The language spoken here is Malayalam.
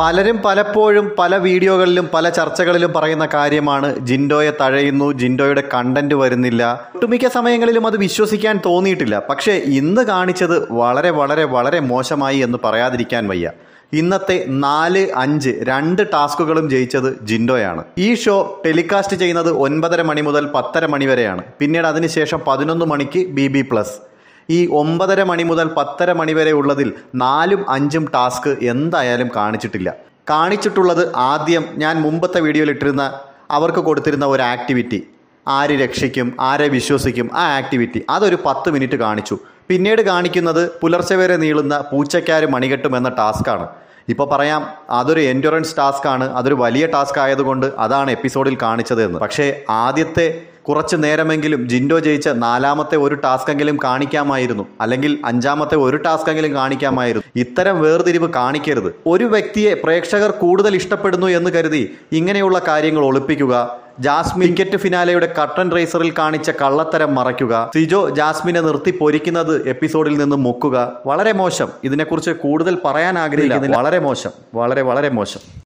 പലരും പലപ്പോഴും പല വീഡിയോകളിലും പല ചർച്ചകളിലും പറയുന്ന കാര്യമാണ് ജിൻഡോയെ തഴയുന്നു ജിൻഡോയുടെ കണ്ടന്റ് വരുന്നില്ല ഒട്ടുമിക്ക സമയങ്ങളിലും അത് വിശ്വസിക്കാൻ തോന്നിയിട്ടില്ല പക്ഷേ ഇന്ന് കാണിച്ചത് വളരെ വളരെ വളരെ മോശമായി എന്ന് പറയാതിരിക്കാൻ വയ്യ ഇന്നത്തെ നാല് അഞ്ച് രണ്ട് ടാസ്കുകളും ജയിച്ചത് ജിൻഡോയാണ് ഈ ഷോ ടെലികാസ്റ്റ് ചെയ്യുന്നത് ഒൻപതര മണി മുതൽ പത്തര മണി വരെയാണ് പിന്നീട് അതിനുശേഷം പതിനൊന്ന് മണിക്ക് ബി ബി പ്ലസ് ഈ ഒമ്പതര മണി മുതൽ പത്തര മണി വരെ ഉള്ളതിൽ നാലും അഞ്ചും ടാസ്ക് എന്തായാലും കാണിച്ചിട്ടില്ല കാണിച്ചിട്ടുള്ളത് ആദ്യം ഞാൻ മുമ്പത്തെ വീഡിയോയിൽ ഇട്ടിരുന്ന അവർക്ക് കൊടുത്തിരുന്ന ഒരു ആക്ടിവിറ്റി ആര് രക്ഷിക്കും ആരെ വിശ്വസിക്കും ആ ആക്ടിവിറ്റി അതൊരു പത്ത് മിനിറ്റ് കാണിച്ചു പിന്നീട് കാണിക്കുന്നത് പുലർച്ചെ വരെ നീളുന്ന പൂച്ചക്കാർ മണികെട്ടും എന്ന ടാസ്ക്കാണ് ഇപ്പോൾ പറയാം അതൊരു എൻഡുറൻസ് ടാസ്ക്കാണ് അതൊരു വലിയ ടാസ്ക് ആയതുകൊണ്ട് അതാണ് എപ്പിസോഡിൽ കാണിച്ചതെന്ന് പക്ഷേ ആദ്യത്തെ കുറച്ച് നേരമെങ്കിലും ജിൻഡോ ജയിച്ച നാലാമത്തെ ഒരു ടാസ്ക്കെങ്കിലും കാണിക്കാമായിരുന്നു അല്ലെങ്കിൽ അഞ്ചാമത്തെ ഒരു ടാസ്ക്കെങ്കിലും കാണിക്കാമായിരുന്നു ഇത്തരം വേർതിരിവ് കാണിക്കരുത് ഒരു വ്യക്തിയെ പ്രേക്ഷകർ കൂടുതൽ ഇഷ്ടപ്പെടുന്നു എന്ന് കരുതി ഇങ്ങനെയുള്ള കാര്യങ്ങൾ ഒളിപ്പിക്കുക ജാസ്മിൻ ക്രിക്കറ്റ് ഫിനാലയുടെ കട്ടൺ റേസറിൽ കാണിച്ച കള്ളത്തരം മറയ്ക്കുക സിജോ ജാസ്മിനെ നിർത്തി പൊരിക്കുന്നത് എപ്പിസോഡിൽ നിന്ന് മുക്കുക വളരെ മോശം ഇതിനെക്കുറിച്ച് കൂടുതൽ പറയാൻ ആഗ്രഹിക്കുന്നില്ല വളരെ മോശം വളരെ വളരെ മോശം